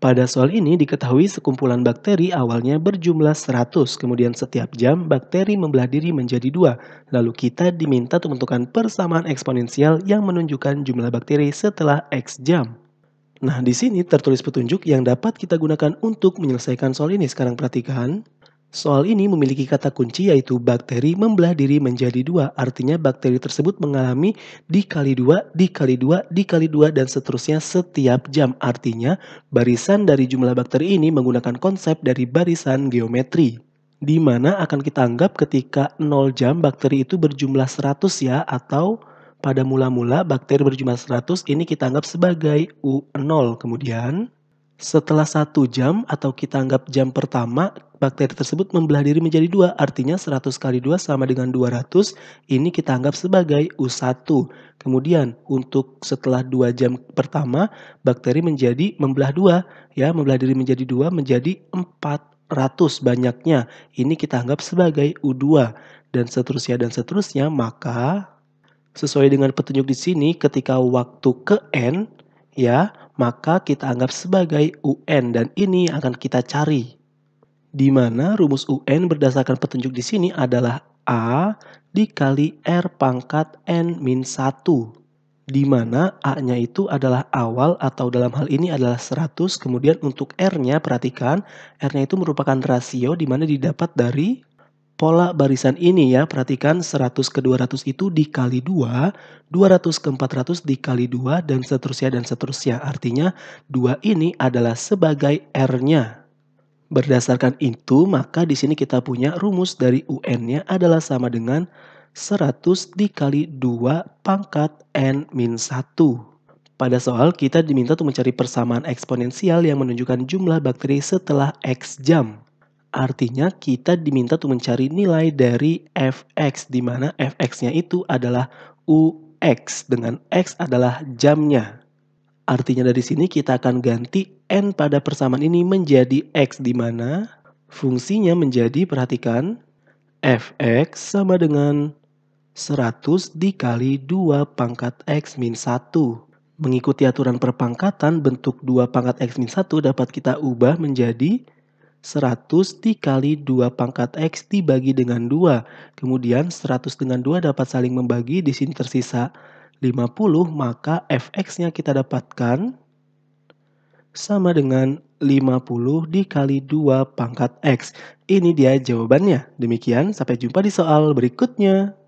Pada soal ini diketahui sekumpulan bakteri awalnya berjumlah 100, kemudian setiap jam bakteri membelah diri menjadi dua. Lalu kita diminta untuk menentukan persamaan eksponensial yang menunjukkan jumlah bakteri setelah X jam. Nah, di sini tertulis petunjuk yang dapat kita gunakan untuk menyelesaikan soal ini. Sekarang perhatikan. Soal ini memiliki kata kunci yaitu bakteri membelah diri menjadi dua. Artinya bakteri tersebut mengalami dikali dua, dikali dua, dikali dua, dan seterusnya setiap jam. Artinya barisan dari jumlah bakteri ini menggunakan konsep dari barisan geometri di mana akan kita anggap ketika 0 jam bakteri itu berjumlah 100 ya atau pada mula-mula bakteri berjumlah 100 ini kita anggap sebagai U0. Kemudian setelah satu jam atau kita anggap jam pertama, bakteri tersebut membelah diri menjadi dua. Artinya 100 kali dua sama dengan 200. Ini kita anggap sebagai U1. Kemudian untuk setelah dua jam pertama, bakteri menjadi membelah dua. Ya, membelah diri menjadi dua menjadi 400 banyaknya. Ini kita anggap sebagai U2. Dan seterusnya dan seterusnya, maka sesuai dengan petunjuk di sini, ketika waktu ke N, ya, maka kita anggap sebagai UN dan ini akan kita cari. Di mana rumus UN berdasarkan petunjuk di sini adalah A dikali R pangkat N min 1. Di mana A-nya itu adalah awal atau dalam hal ini adalah 100. Kemudian untuk R-nya perhatikan, R-nya itu merupakan rasio di mana didapat dari pola barisan ini ya, perhatikan 100 ke 200 itu dikali 2, 200 ke 400 dikali 2, dan seterusnya dan seterusnya. Artinya 2 ini adalah sebagai R-nya. Berdasarkan itu, maka di sini kita punya rumus dari UN-nya adalah sama dengan 100 dikali 2 pangkat N min 1. Pada soal, kita diminta untuk mencari persamaan eksponensial yang menunjukkan jumlah bakteri setelah X jam. Artinya kita diminta untuk mencari nilai dari fx di mana fx-nya itu adalah ux dengan x adalah jamnya. Artinya dari sini kita akan ganti n pada persamaan ini menjadi x di mana fungsinya menjadi perhatikan fx sama dengan 100 dikali 2 pangkat x min 1. Mengikuti aturan perpangkatan bentuk 2 pangkat x min 1 dapat kita ubah menjadi 100 dikali 2 pangkat X dibagi dengan 2. Kemudian 100 dengan 2 dapat saling membagi, di sini tersisa 50, maka Fx-nya kita dapatkan sama dengan 50 dikali 2 pangkat X. Ini dia jawabannya. Demikian, sampai jumpa di soal berikutnya.